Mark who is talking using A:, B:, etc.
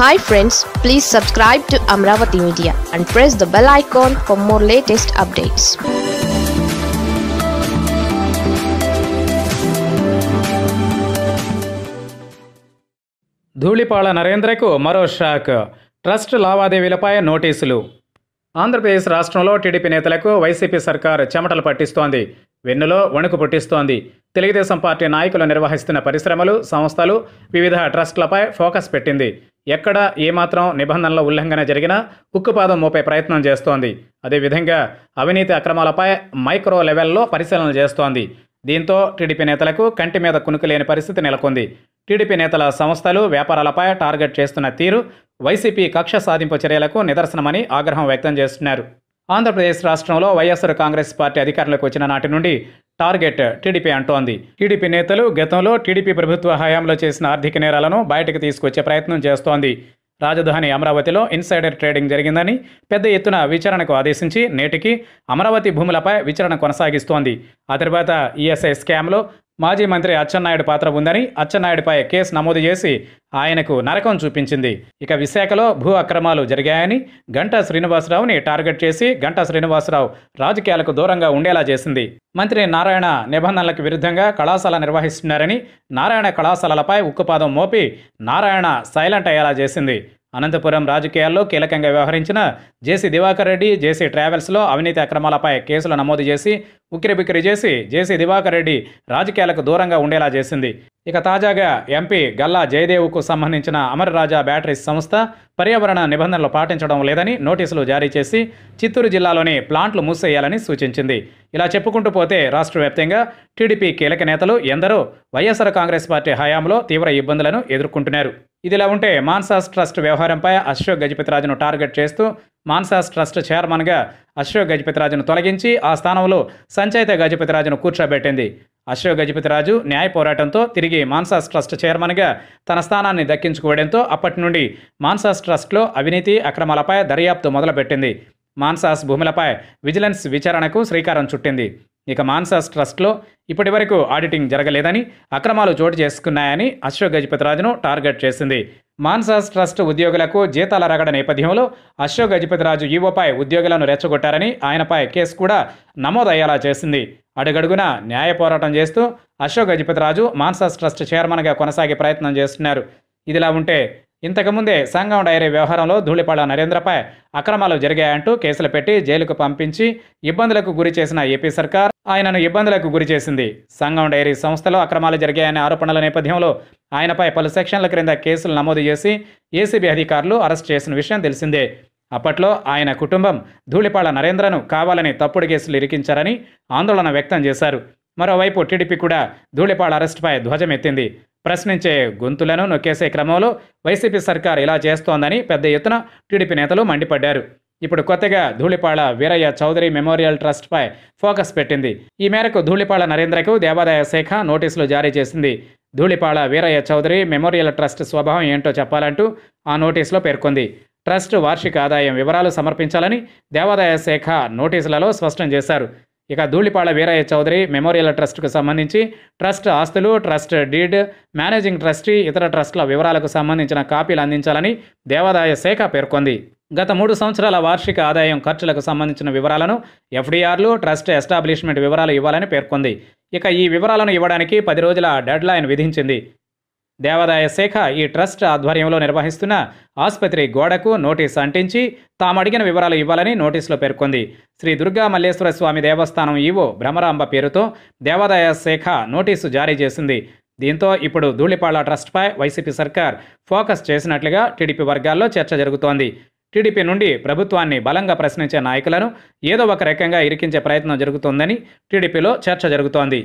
A: hi friends please subscribe to Amaravati media and press the bell icon for more latest updates Dhulipala నరేంద్రకు మరో shock trust లావాదేవీలపై నోటీసులు ఆంధ్రప్రదేశ్ రాష్ట్రంలో TDP నేతలకు YCP సర్కార్ చెమటలు పట్టిస్తోంది వెన్నులో వణుకు పుట్టిస్తోంది తెలుగుదేశం పార్టీ నాయకులు నిర్వహిస్తున్న పరిశ్రమలు సంస్థలు వివిధ ట్రస్టులపై ఫోకస్ పెట్టింది ఎక్కడ ఏమాత్రం నిబంధనల ఉల్లంఘన జరిగినా ఉక్కుపాదం మోపే ప్రయత్నం చేస్తోంది అదేవిధంగా అవినీతి అక్రమాలపై మైక్రో లెవెల్లో పరిశీలన చేస్తోంది దీంతో టీడీపీ నేతలకు కంటి మీద కునుకులేని పరిస్థితి నెలకొంది టీడీపీ నేతల సంస్థలు వ్యాపారాలపై టార్గెట్ చేస్తున్న తీరు వైసీపీ కక్ష సాధింపు చర్యలకు నిదర్శనమని ఆగ్రహం వ్యక్తం చేస్తున్నారు ఆంధ్రప్రదేశ్ రాష్ట్రంలో వైఎస్ఆర్ కాంగ్రెస్ పార్టీ అధికారంలోకి వచ్చిన నాటి నుండి టార్గెట్ టీడీపీ అంటోంది టీడీపీ నేతలు గతంలో టీడీపీ ప్రభుత్వ హయాంలో చేసిన ఆర్థిక నేరాలను బయటకు తీసుకొచ్చే ప్రయత్నం చేస్తోంది రాజధాని అమరావతిలో ఇన్సైడర్ ట్రేడింగ్ జరిగిందని పెద్ద ఎత్తున విచారణకు ఆదేశించి నేటికి అమరావతి భూములపై విచారణ కొనసాగిస్తోంది ఆ తర్వాత ఈఎస్ఐ స్కామ్లో మాజీ మంత్రి అచ్చెన్నాయుడు పాత్ర ఉందని అచ్చెన్నాయుడిపై కేసు నమోదు చేసి ఆయనకు నరకం చూపించింది ఇక విశాఖలో భూ అక్రమాలు జరిగాయని గంటా శ్రీనివాసరావుని టార్గెట్ చేసి గంటా శ్రీనివాసరావు రాజకీయాలకు దూరంగా ఉండేలా చేసింది మంత్రి నారాయణ నిబంధనలకు విరుద్ధంగా కళాశాల నిర్వహిస్తున్నారని నారాయణ కళాశాలలపై ఉక్కుపాదం మోపి నారాయణ సైలెంట్ అయ్యేలా చేసింది అనంతపురం రాజకీయాల్లో కీలకంగా వ్యవహరించిన జేసీ దివాకర్ రెడ్డి జేసీ ట్రావెల్స్లో అవినీతి అక్రమాలపై కేసులు నమోదు చేసి ఉక్కిరిబిక్కిరి చేసి జేసీ దివాకర్ రెడ్డి రాజకీయాలకు దూరంగా ఉండేలా చేసింది ఇక తాజాగా ఎంపీ గల్లా జయదేవ్కు సంబంధించిన అమరరాజా బ్యాటరీస్ సంస్థ పర్యావరణ నిబంధనలు పాటించడం లేదని నోటీసులు జారీ చేసి చిత్తూరు జిల్లాలోని ప్లాంట్లు మూసేయాలని సూచించింది ఇలా చెప్పుకుంటూ పోతే రాష్ట్ర వ్యాప్తంగా టీడీపీ కీలక నేతలు ఎందరో వైఎస్ఆర్ కాంగ్రెస్ పార్టీ హయాంలో తీవ్ర ఇబ్బందులను ఎదుర్కొంటున్నారు ఇదిలా ఉంటే మాన్సాస్ ట్రస్ట్ వ్యవహారంపై అశోక్ గజపతిరాజును టార్గెట్ చేస్తూ మాన్సాస్ ట్రస్ట్ చైర్మన్గా అశోక్ గజపతిరాజును తొలగించి ఆ స్థానంలో సంచయిత గజపతిరాజును కూర్చోబెట్టింది అశోక్ గజపతిరాజు న్యాయ పోరాటంతో తిరిగి మాన్సాస్ ట్రస్ట్ చైర్మన్గా తన స్థానాన్ని దక్కించుకోవడంతో అప్పటి నుండి మాన్సాస్ ట్రస్ట్లో అవినీతి అక్రమాలపై దర్యాప్తు మొదలుపెట్టింది మాన్సాస్ భూములపై విజిలెన్స్ విచారణకు శ్రీకారం చుట్టింది ఇక మాన్సాస్ ట్రస్ట్లో ఇప్పటి వరకు ఆడిటింగ్ జరగలేదని అక్రమాలు చోటు చేసుకున్నాయని అశోక్ గజపతిరాజును టార్గెట్ చేసింది మాన్సాస్ ట్రస్ట్ ఉద్యోగులకు జీతాల రగడ నేపథ్యంలో అశోక్ గజపతిరాజు ఈవోపై ఉద్యోగులను రెచ్చగొట్టారని ఆయనపై కేసు కూడా నమోదయ్యేలా చేసింది అడుగడుగున న్యాయ పోరాటం చేస్తూ అశోక్ గజపతిరాజు మాన్సాస్ ట్రస్ట్ చైర్మన్గా కొనసాగే ప్రయత్నం చేస్తున్నారు ఇదిలా ఉంటే ఇంతకుముందే సంఘం డైరీ వ్యవహారంలో ధూళిపాళ నరేంద్రపై అక్రమాలు జరిగాయంటూ కేసులు పెట్టి జైలుకు పంపించి ఇబ్బందులకు గురి చేసిన ఏపీ సర్కార్ ఆయనను ఇబ్బందులకు గురి చేసింది సంఘం డైరీ సంస్థలో అక్రమాలు జరిగాయనే ఆరోపణల నేపథ్యంలో ఆయనపై పలు సెక్షన్ల క్రింద కేసులు నమోదు చేసి ఏసీబీ అధికారులు అరెస్ట్ చేసిన విషయం తెలిసిందే అప్పట్లో ఆయన కుటుంబం ధూళిపాళ నరేంద్రను కావాలని తప్పుడు కేసులు ఇరికించారని ఆందోళన వ్యక్తం చేశారు మరోవైపు టీడీపీ కూడా ధూళిపాళ అరెస్టుపై ధ్వజమెత్తింది ప్రశ్నించే గొంతులను నొక్కేసే క్రమంలో వైసీపీ సర్కార్ ఇలా చేస్తోందని పెద్ద ఎత్తున టీడీపీ నేతలు మండిపడ్డారు ఇప్పుడు కొత్తగా ధూళిపాళ వీరయ్య చౌదరి మెమోరియల్ ట్రస్ట్పై ఫోకస్ పెట్టింది ఈ మేరకు ధూళిపాళ నరేంద్రకు దేవాదాయ శాఖ నోటీసులు జారీ చేసింది ధూళిపాళ వీరయ్య చౌదరి మెమోరియల్ ట్రస్ట్ స్వభావం ఏంటో చెప్పాలంటూ ఆ నోటీసులో పేర్కొంది ట్రస్ట్ వార్షిక ఆదాయం వివరాలు సమర్పించాలని దేవాదాయ శాఖ నోటీసులలో స్పష్టం చేశారు ఇక ధూళిపాళ వీరయ్య చౌదరి మెమోరియల్ ట్రస్ట్కు సంబంధించి ట్రస్ట్ ఆస్తులు ట్రస్ట్ డీడ్ మేనేజింగ్ ట్రస్టీ ఇతర ట్రస్టుల వివరాలకు సంబంధించిన కాపీలు అందించాలని దేవాదాయ శాఖ పేర్కొంది గత మూడు సంవత్సరాల వార్షిక ఆదాయం ఖర్చులకు సంబంధించిన వివరాలను ఎఫ్డీఆర్లు ట్రస్ట్ ఎస్టాబ్లిష్మెంట్ వివరాలు ఇవ్వాలని పేర్కొంది ఇక ఈ వివరాలను ఇవ్వడానికి పది రోజుల డెడ్లైన్ విధించింది దేవాదాయ శాఖ ఈ ట్రస్ట్ ఆధ్వర్యంలో నిర్వహిస్తున్న ఆసుపత్రి గోడకు నోటీస్ అంటించి తాము అడిగిన వివరాలు ఇవ్వాలని నోటీసులో పేర్కొంది శ్రీ దుర్గా మల్లేశ్వర స్వామి దేవస్థానం ఈవో భ్రమరాంబ పేరుతో దేవాదాయ శాఖ నోటీసు జారీ చేసింది దీంతో ఇప్పుడు ధూళిపాళ్ల ట్రస్ట్పై వైసీపీ సర్కార్ ఫోకస్ చేసినట్లుగా టీడీపీ వర్గాల్లో చర్చ జరుగుతోంది టీడీపీ నుండి ప్రభుత్వాన్ని బలంగా ప్రశ్నించే నాయకులను ఏదో ఒక రకంగా ఇరికించే ప్రయత్నం జరుగుతోందని టీడీపీలో చర్చ జరుగుతోంది